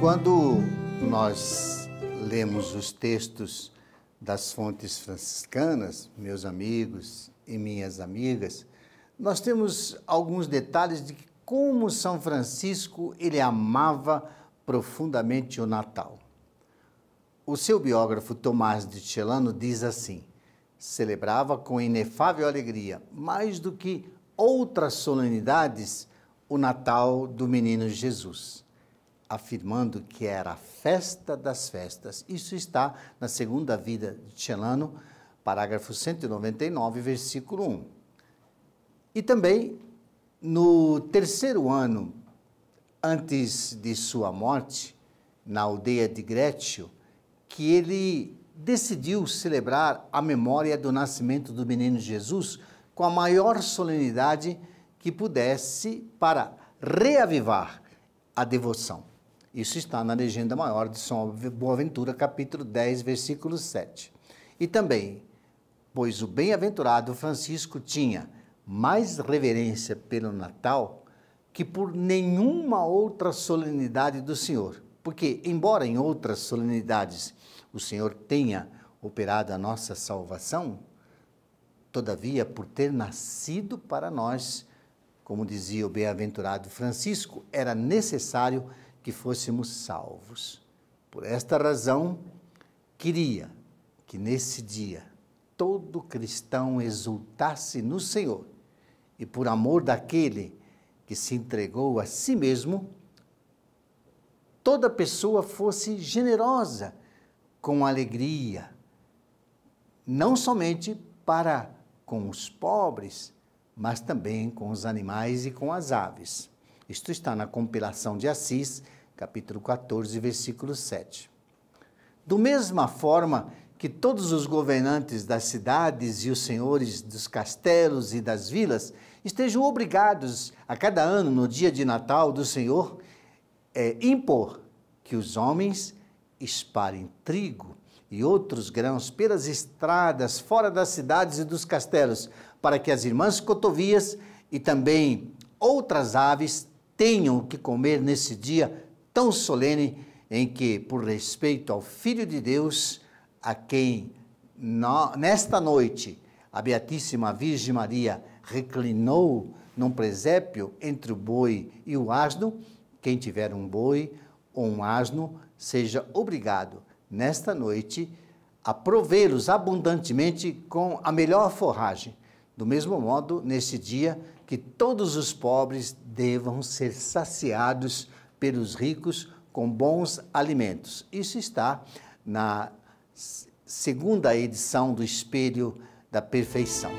Quando nós lemos os textos das fontes franciscanas, meus amigos e minhas amigas, nós temos alguns detalhes de como São Francisco ele amava profundamente o Natal. O seu biógrafo Tomás de Celano diz assim: celebrava com inefável alegria, mais do que outras solenidades, o Natal do menino Jesus afirmando que era a festa das festas. Isso está na segunda vida de Celano, parágrafo 199, versículo 1. E também, no terceiro ano antes de sua morte, na aldeia de Grétio, que ele decidiu celebrar a memória do nascimento do menino Jesus com a maior solenidade que pudesse para reavivar a devoção. Isso está na legenda maior de São Boaventura, capítulo 10, versículo 7. E também, pois o bem-aventurado Francisco tinha mais reverência pelo Natal que por nenhuma outra solenidade do Senhor. Porque, embora em outras solenidades o Senhor tenha operado a nossa salvação, todavia, por ter nascido para nós, como dizia o bem-aventurado Francisco, era necessário que fôssemos salvos. Por esta razão, queria que nesse dia todo cristão exultasse no Senhor e por amor daquele que se entregou a si mesmo, toda pessoa fosse generosa com alegria, não somente para com os pobres, mas também com os animais e com as aves. Isto está na compilação de Assis, capítulo 14, versículo 7. Do mesma forma que todos os governantes das cidades e os senhores dos castelos e das vilas estejam obrigados a cada ano, no dia de Natal do Senhor, é, impor que os homens espalhem trigo e outros grãos pelas estradas fora das cidades e dos castelos, para que as irmãs cotovias e também outras aves tenham o que comer nesse dia tão solene em que, por respeito ao Filho de Deus, a quem no, nesta noite a Beatíssima Virgem Maria reclinou num presépio entre o boi e o asno, quem tiver um boi ou um asno, seja obrigado, nesta noite, a provê-los abundantemente com a melhor forragem. Do mesmo modo, neste dia, que todos os pobres devam ser saciados pelos ricos com bons alimentos. Isso está na segunda edição do Espelho da Perfeição.